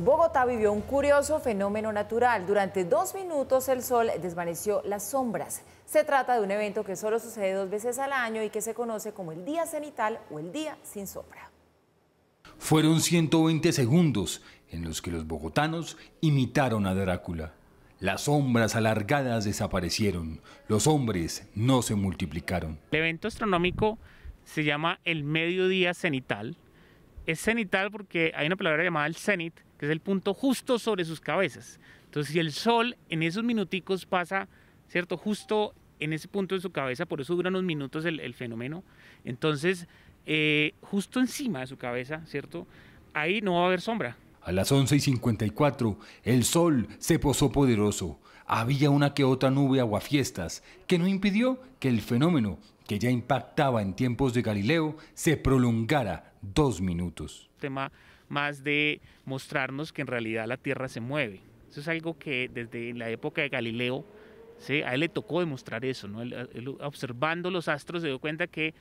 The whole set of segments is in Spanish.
Bogotá vivió un curioso fenómeno natural. Durante dos minutos el sol desvaneció las sombras. Se trata de un evento que solo sucede dos veces al año y que se conoce como el día cenital o el día sin sombra. Fueron 120 segundos en los que los bogotanos imitaron a Drácula. Las sombras alargadas desaparecieron, los hombres no se multiplicaron. El evento astronómico se llama el mediodía cenital. Es cenital porque hay una palabra llamada el cenit, que es el punto justo sobre sus cabezas. Entonces, si el sol en esos minuticos pasa, ¿cierto? Justo en ese punto de su cabeza, por eso dura unos minutos el, fenómeno, entonces, eh, justo encima de su cabeza, ¿cierto? Ahí no va a haber sombra. A las 11 y 54, el sol se posó poderoso. Había una que otra nube aguafiestas que no impidió que el fenómeno, que ya impactaba en tiempos de Galileo, se prolongara dos minutos. Tema más de mostrarnos que en realidad la Tierra se mueve. Eso es algo que desde la época de Galileo, ¿sí? a él le tocó demostrar eso. observando los astros se dio cuenta que,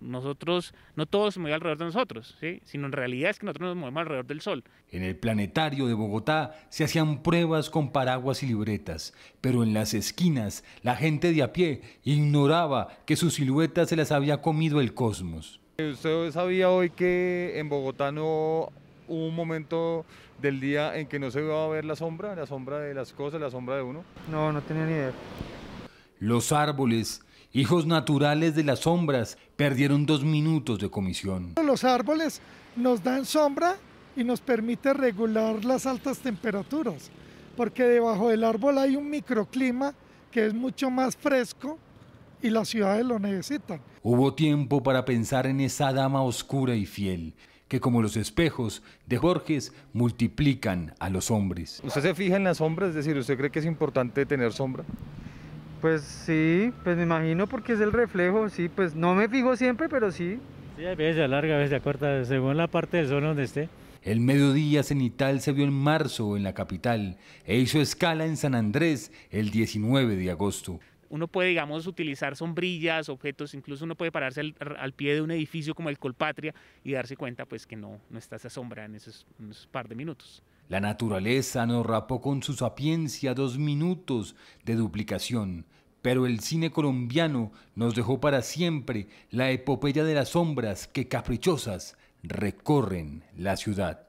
nosotros, no todos se mueven alrededor de nosotros, sino en realidad es que nosotros nos movemos alrededor del Sol. En el planetario de Bogotá se hacían pruebas con paraguas y libretas, pero en las esquinas la gente de a pie ignoraba que su silueta se las había comido el cosmos. ¿Usted sabía hoy que en Bogotá no hubo un momento del día en que no se iba a ver la sombra, la sombra de las cosas, la sombra de uno? No, no tenía ni idea. Los árboles, hijos naturales de las sombras, perdieron dos minutos de comisión. Los árboles nos dan sombra y nos permite regular las altas temperaturas, porque debajo del árbol hay un microclima que es mucho más fresco y las ciudades lo necesitan. Hubo tiempo para pensar en esa dama oscura y fiel que como los espejos de Borges multiplican a los hombres. ¿Usted se fija en las sombras? Es decir, ¿usted cree que es importante tener sombra? Pues sí, pues me imagino porque es el reflejo, sí, pues no me fijo siempre, pero sí. Sí, a veces larga, a veces corta, según la parte del sol donde esté. El mediodía cenital se vio en marzo en la capital e hizo escala en San Andrés el 19 de agosto. Uno puede, digamos, utilizar sombrillas, objetos, incluso uno puede pararse al, pie de un edificio como el Colpatria y darse cuenta pues que no, no está esa sombra en esos, en esos par de minutos. La naturaleza nos rapó con su sapiencia dos minutos de duplicación, pero el cine colombiano nos dejó para siempre la epopeya de las sombras que caprichosas recorren la ciudad.